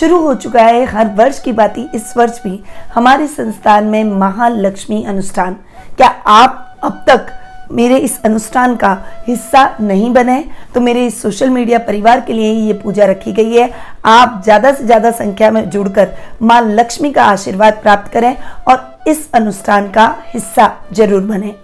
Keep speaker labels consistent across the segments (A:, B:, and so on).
A: शुरू हो चुका है हर वर्ष की बात इस वर्ष भी हमारे संस्थान में महालक्ष्मी अनुष्ठान क्या आप अब तक मेरे इस अनुष्ठान का हिस्सा नहीं बने तो मेरे इस सोशल मीडिया परिवार के लिए ये पूजा रखी गई है आप ज़्यादा से ज़्यादा संख्या में जुड़कर माँ लक्ष्मी का आशीर्वाद प्राप्त करें और इस अनुष्ठान का हिस्सा जरूर बने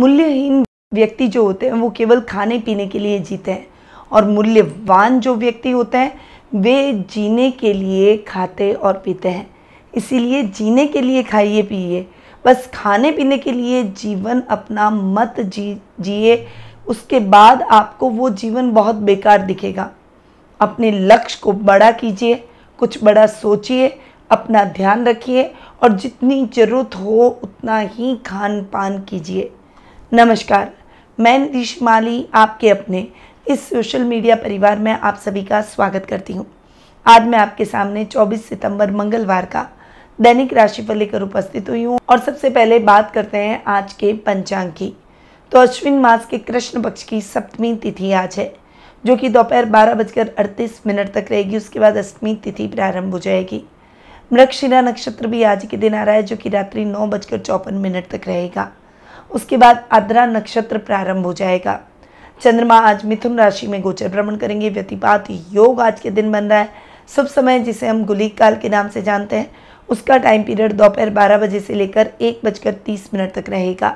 A: मूल्यहीन व्यक्ति जो होते हैं वो केवल खाने पीने के लिए जीते हैं और मूल्यवान जो व्यक्ति होते हैं वे जीने के लिए खाते और पीते हैं इसीलिए जीने के लिए खाइए पिए बस खाने पीने के लिए जीवन अपना मत जी जिए उसके बाद आपको वो जीवन बहुत बेकार दिखेगा अपने लक्ष्य को बड़ा कीजिए कुछ बड़ा सोचिए अपना ध्यान रखिए और जितनी ज़रूरत हो उतना ही खान पान कीजिए नमस्कार मैं नितिश माली आपके अपने इस सोशल मीडिया परिवार में आप सभी का स्वागत करती हूँ आज मैं आपके सामने 24 सितंबर मंगलवार का दैनिक राशिफल लेकर उपस्थित हुई हूँ और सबसे पहले बात करते हैं आज के पंचांग की तो अश्विन मास के कृष्ण पक्ष की सप्तमी तिथि आज है जो कि दोपहर बारह बजकर अड़तीस मिनट तक रहेगी उसके बाद अष्टमी तिथि प्रारंभ हो जाएगी मृक्षिरा नक्षत्र भी आज के दिन आ रहा है जो कि रात्रि नौ बजकर चौपन मिनट तक रहेगा उसके बाद आद्रा नक्षत्र प्रारंभ हो जाएगा चंद्रमा आज मिथुन राशि में गोचर भ्रमण करेंगे व्यतिपात योग आज के दिन बन रहा है शुभ समय जिसे हम गुलीक काल के नाम से जानते हैं उसका टाइम पीरियड दोपहर बारह बजे से लेकर एक बजकर तीस मिनट तक रहेगा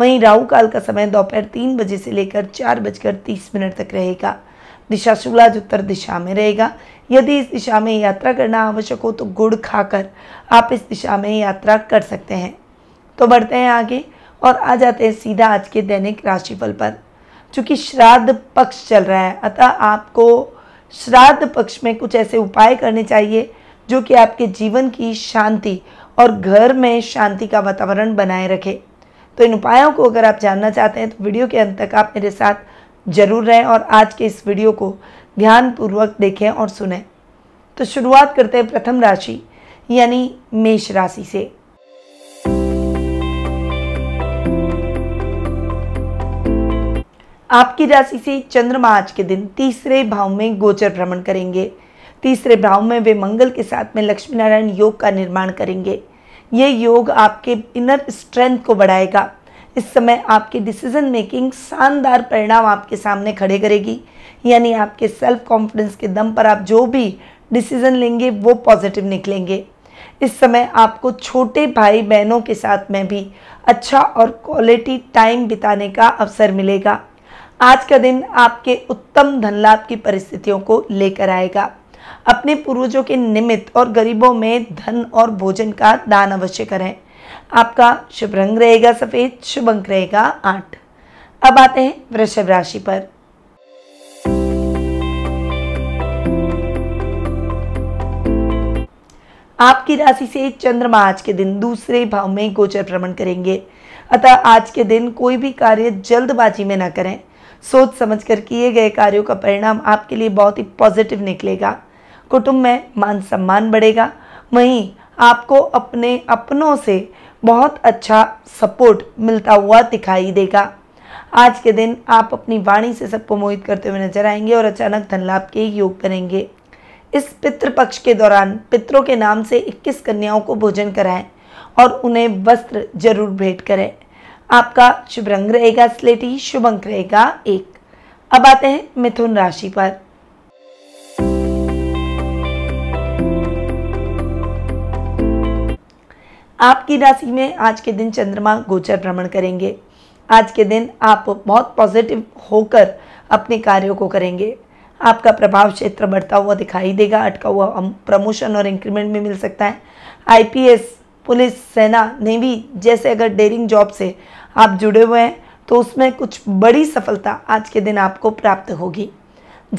A: वहीं राहु काल का समय दोपहर तीन बजे से लेकर चार बजकर तीस मिनट तक रहेगा दिशा आज उत्तर दिशा में रहेगा यदि इस दिशा में यात्रा करना आवश्यक हो तो गुड़ खाकर आप इस दिशा में यात्रा कर सकते हैं तो बढ़ते हैं आगे और आ जाते हैं सीधा आज के दैनिक राशिफल पर चूँकि श्राद्ध पक्ष चल रहा है अतः आपको श्राद्ध पक्ष में कुछ ऐसे उपाय करने चाहिए जो कि आपके जीवन की शांति और घर में शांति का वातावरण बनाए रखे तो इन उपायों को अगर आप जानना चाहते हैं तो वीडियो के अंत तक आप मेरे साथ जरूर रहें और आज के इस वीडियो को ध्यानपूर्वक देखें और सुनें तो शुरुआत करते हैं प्रथम राशि यानी मेष राशि से आपकी राशि से चंद्रमा आज के दिन तीसरे भाव में गोचर भ्रमण करेंगे तीसरे भाव में वे मंगल के साथ में लक्ष्मी नारायण योग का निर्माण करेंगे ये योग आपके इनर स्ट्रेंथ को बढ़ाएगा इस समय आपके डिसीजन मेकिंग शानदार परिणाम आपके सामने खड़े करेगी यानी आपके सेल्फ कॉन्फिडेंस के दम पर आप जो भी डिसीजन लेंगे वो पॉजिटिव निकलेंगे इस समय आपको छोटे भाई बहनों के साथ में भी अच्छा और क्वालिटी टाइम बिताने का अवसर मिलेगा आज का दिन आपके उत्तम धन लाभ की परिस्थितियों को लेकर आएगा अपने पूर्वजों के निमित्त और गरीबों में धन और भोजन का दान अवश्य करें आपका शुभ रंग रहेगा सफ़ेद शुभ अंक रहेगा आठ अब आते हैं वृषभ राशि पर आपकी राशि से चंद्रमा आज के दिन दूसरे भाव में गोचर भ्रमण करेंगे अतः आज के दिन कोई भी कार्य जल्दबाजी में न करें सोच समझ कर किए गए कार्यों का परिणाम आपके लिए बहुत ही पॉजिटिव निकलेगा कुटुंब में मान सम्मान बढ़ेगा वहीं आपको अपने अपनों से बहुत अच्छा सपोर्ट मिलता हुआ दिखाई देगा आज के दिन आप अपनी वाणी से सबको मोहित करते हुए नजर आएंगे और अचानक धन लाभ के योग करेंगे इस पितृ पक्ष के दौरान पितरों के नाम से 21 कन्याओं को भोजन कराएं और उन्हें वस्त्र जरूर भेंट करें आपका शुभ रंग रहेगा स्लेटी शुभ अंक रहेगा एक अब आते हैं मिथुन राशि पर आपकी राशि में आज के दिन चंद्रमा गोचर भ्रमण करेंगे आज के दिन आप बहुत पॉजिटिव होकर अपने कार्यों को करेंगे आपका प्रभाव क्षेत्र बढ़ता हुआ दिखाई देगा अटका हुआ प्रमोशन और इंक्रीमेंट भी मिल सकता है आईपीएस पुलिस सेना नेवी जैसे अगर डेयरिंग जॉब से आप जुड़े हुए हैं तो उसमें कुछ बड़ी सफलता आज के दिन आपको प्राप्त होगी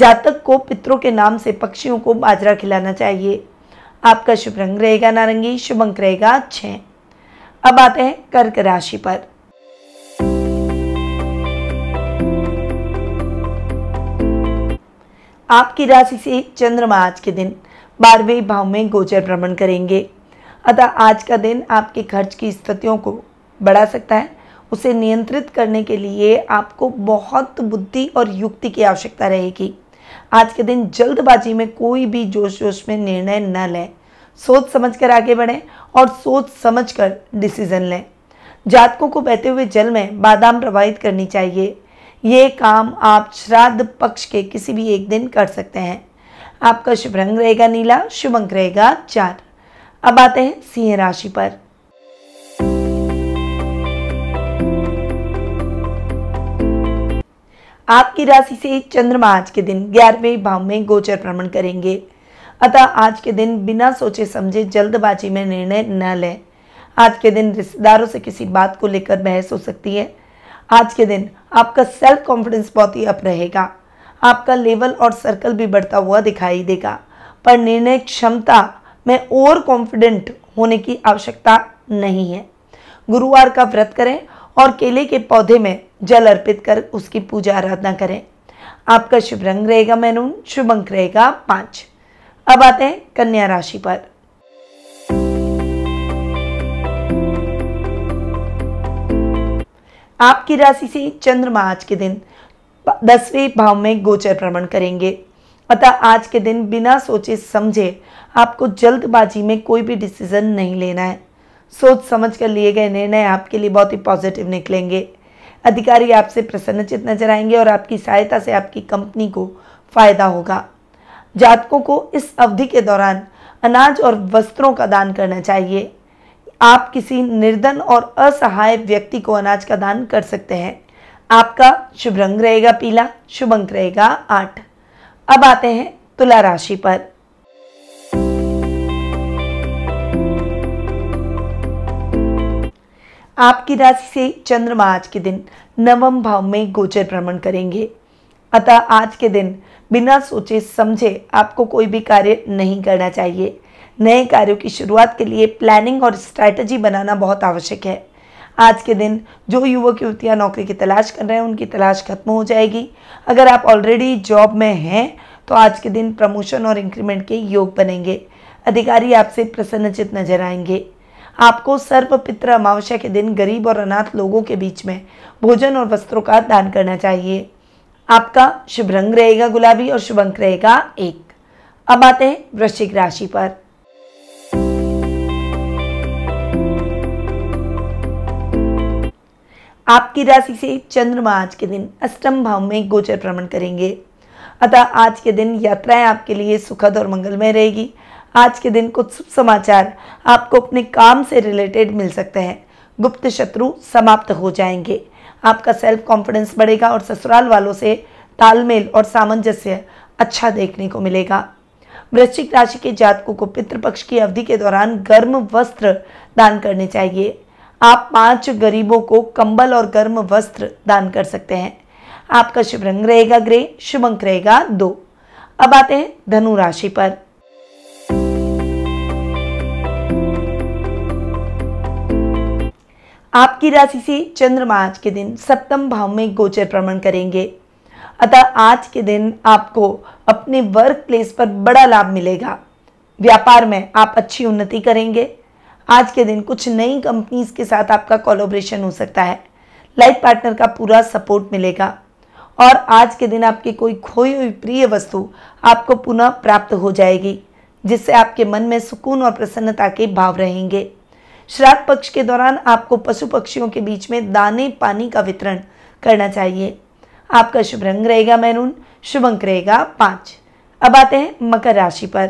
A: जातक को पितरों के नाम से पक्षियों को बाजरा खिलाना चाहिए आपका शुभ रंग रहेगा नारंगी शुभ अंक रहेगा छः अब आते हैं कर्क राशि पर आपकी राशि से चंद्रमा आज के दिन बारहवें भाव में गोचर भ्रमण करेंगे अतः आज का दिन आपके खर्च की स्थितियों को बढ़ा सकता है उसे नियंत्रित करने के लिए आपको बहुत बुद्धि और युक्ति की आवश्यकता रहेगी आज के दिन जल्दबाजी में कोई भी जोश जोश में निर्णय न लें सोच समझ कर आगे बढ़ें और सोच समझ कर डिसीजन लें जातकों को बहते हुए जल में बादाम प्रवाहित करनी चाहिए ये काम आप श्राद्ध पक्ष के किसी भी एक दिन कर सकते हैं आपका शुभ रंग रहेगा नीला शुभ अंक रहेगा चार अब आते हैं सिंह राशि पर आपकी राशि से चंद्रमा आज के दिन ग्यारहवें भाव में गोचर भ्रमण करेंगे अतः आज के दिन बिना सोचे समझे जल्दबाजी में निर्णय न लें आज के दिन रिश्तेदारों से किसी बात को लेकर बहस हो सकती है आज के दिन आपका सेल्फ कॉन्फिडेंस बहुत ही अप रहेगा आपका लेवल और सर्कल भी बढ़ता हुआ दिखाई देगा पर निर्णय क्षमता में और कॉन्फिडेंट होने की आवश्यकता नहीं है गुरुवार का व्रत करें और केले के पौधे में जल अर्पित कर उसकी पूजा आराधना करें आपका शुभ रंग रहेगा मैनून शुभ अंक रहेगा पांच अब आते हैं कन्या राशि पर आपकी राशि से चंद्रमा आज के दिन दसवें भाव में गोचर भ्रमण करेंगे अतः आज के दिन बिना सोचे समझे आपको जल्दबाजी में कोई भी डिसीजन नहीं लेना है सोच समझ कर लिए गए निर्णय आपके लिए बहुत ही पॉजिटिव निकलेंगे अधिकारी आपसे प्रसन्नचित नजर आएंगे और आपकी सहायता से आपकी कंपनी को फायदा होगा जातकों को इस अवधि के दौरान अनाज और वस्त्रों का दान करना चाहिए आप किसी निर्धन और असहाय व्यक्ति को अनाज का दान कर सकते हैं आपका शुभ रंग रहेगा पीला शुभ अंक रहेगा आठ अब आते हैं तुला राशि पर आपकी राशि से चंद्रमा आज के दिन नवम भाव में गोचर भ्रमण करेंगे अतः आज के दिन बिना सोचे समझे आपको कोई भी कार्य नहीं करना चाहिए नए कार्यों की शुरुआत के लिए प्लानिंग और स्ट्रैटेजी बनाना बहुत आवश्यक है आज के दिन जो युवक युवतियाँ नौकरी की तलाश कर रहे हैं उनकी तलाश खत्म हो जाएगी अगर आप ऑलरेडी जॉब में हैं तो आज के दिन प्रमोशन और इंक्रीमेंट के योग बनेंगे अधिकारी आपसे प्रसन्नचित नजर आएंगे आपको सर्व पित्र अमावस्या के दिन गरीब और अनाथ लोगों के बीच में भोजन और वस्त्रों का दान करना चाहिए आपका शुभ रंग रहेगा गुलाबी और शुभ अंक रहेगा एक अब आते हैं वृश्चिक राशि पर आपकी राशि से चंद्रमा आज के दिन अष्टम भाव में गोचर भ्रमण करेंगे अतः आज के दिन यात्राएं आपके लिए सुखद और मंगलमय रहेगी आज के दिन कुछ शुभ समाचार आपको अपने काम से रिलेटेड मिल सकते हैं गुप्त शत्रु समाप्त हो जाएंगे आपका सेल्फ कॉन्फिडेंस बढ़ेगा और ससुराल वालों से तालमेल और सामंजस्य अच्छा देखने को मिलेगा वृश्चिक राशि के जातकों को पितृपक्ष की अवधि के दौरान गर्म वस्त्र दान करने चाहिए आप पांच गरीबों को कंबल और गर्म वस्त्र दान कर सकते हैं आपका शुभ रंग रहेगा ग्रे शुभ अंक रहेगा दो अब आते हैं धनु राशि पर आपकी राशि से चंद्रमा आज के दिन सप्तम भाव में गोचर भ्रमण करेंगे अतः आज के दिन आपको अपने वर्क प्लेस पर बड़ा लाभ मिलेगा व्यापार में आप अच्छी उन्नति करेंगे आज के दिन कुछ नई कंपनीज के साथ आपका कोलोब्रेशन हो सकता है लाइफ पार्टनर का पूरा सपोर्ट मिलेगा और आज के दिन आपकी कोई खोई हुई प्रिय वस्तु आपको पुनः प्राप्त हो जाएगी जिससे आपके मन में सुकून और प्रसन्नता के भाव रहेंगे श्राद्ध पक्ष के दौरान आपको पशु पक्षियों के बीच में दाने पानी का वितरण करना चाहिए आपका शुभ रंग रहेगा मैरून शुभ अंक रहेगा पांच अब आते हैं मकर राशि पर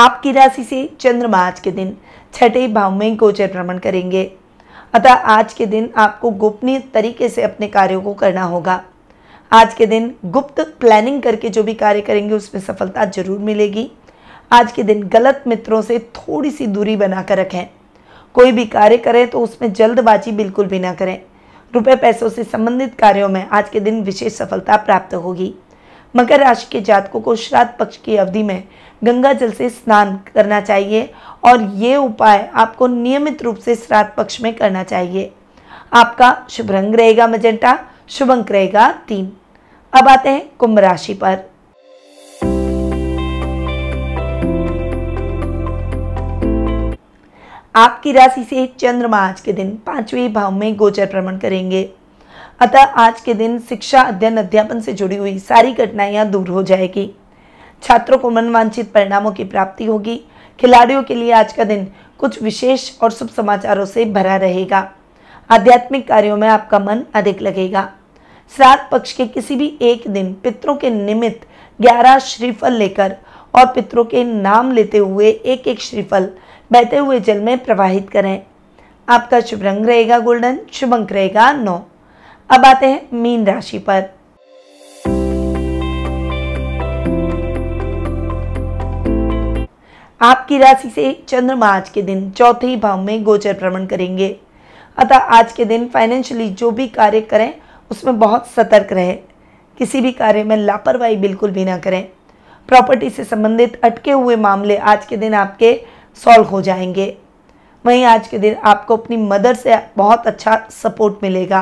A: आपकी राशि से चंद्रमा आज के दिन छठे भाव में गोचर भ्रमण करेंगे अतः आज के दिन आपको गोपनीय तरीके से अपने कार्यों को करना होगा आज के दिन गुप्त प्लानिंग करके जो भी कार्य करेंगे उसमें सफलता जरूर मिलेगी आज के दिन गलत मित्रों से थोड़ी सी दूरी बनाकर रखें कोई भी कार्य करें तो उसमें जल्दबाजी बिल्कुल भी ना करें रुपए पैसों से संबंधित कार्यों में आज के दिन विशेष सफलता प्राप्त होगी मकर राशि के जातकों को श्राद्ध पक्ष की अवधि में गंगा जल से स्नान करना चाहिए और ये उपाय आपको नियमित रूप से श्राद्ध पक्ष में करना चाहिए आपका शुभ रंग रहेगा मजेंटा शुभ अंक रहेगा तीन अब आते हैं कुंभ राशि पर आपकी राशि से चंद्रमा आज के दिन पांचवें भाव में गोचर भ्रमण करेंगे अतः आज के दिन शिक्षा अध्ययन अध्यापन से जुड़ी हुई सारी कठिनाइयां दूर हो जाएगी छात्रों को मनवांछित परिणामों की प्राप्ति होगी खिलाड़ियों के लिए आज का दिन कुछ विशेष और शुभ समाचारों से भरा रहेगा आध्यात्मिक कार्यों में आपका मन अधिक लगेगा श्राद्ध पक्ष के किसी भी एक दिन पितरों के निमित्त ग्यारह श्रीफल लेकर और पितरों के नाम लेते हुए एक एक श्रीफल बहते हुए जल में प्रवाहित करें आपका शुभ रंग रहेगा गोल्डन शुभ अंक रहेगा नौ अब आते हैं मीन राशि पर आपकी राशि से चंद्रमा आज के दिन चौथे भाव में गोचर भ्रमण करेंगे अतः आज के दिन फाइनेंशियली जो भी कार्य करें उसमें बहुत सतर्क रहें किसी भी कार्य में लापरवाही बिल्कुल भी ना करें प्रॉपर्टी से संबंधित अटके हुए मामले आज के दिन आपके सॉल्व हो जाएंगे वहीं आज के दिन आपको अपनी मदर से बहुत अच्छा सपोर्ट मिलेगा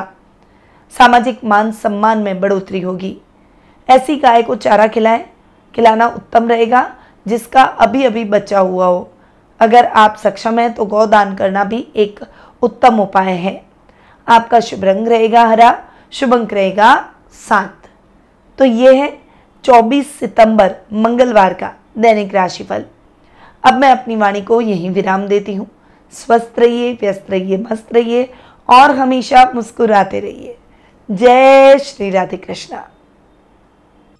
A: सामाजिक मान सम्मान में बढ़ोतरी होगी ऐसी गाय को चारा खिलाएं खिलाना उत्तम रहेगा जिसका अभी अभी बच्चा हुआ हो अगर आप सक्षम हैं तो गौदान करना भी एक उत्तम उपाय है आपका शुभ रंग रहेगा हरा शुभ अंक रहेगा सात तो ये है 24 सितंबर मंगलवार का दैनिक राशिफल अब मैं अपनी वाणी को यहीं विराम देती हूँ स्वस्थ रहिए व्यस्त रहिए मस्त रहिए और हमेशा मुस्कुराते रहिए जय श्री राधे कृष्णा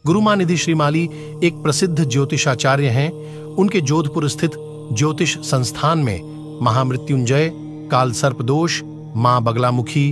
A: गुरु माँ निधि श्रीमाली एक प्रसिद्ध ज्योतिषाचार्य हैं उनके जोधपुर स्थित ज्योतिष संस्थान में महामृत्युंजय काल सर्प दोष माँ बगलामुखी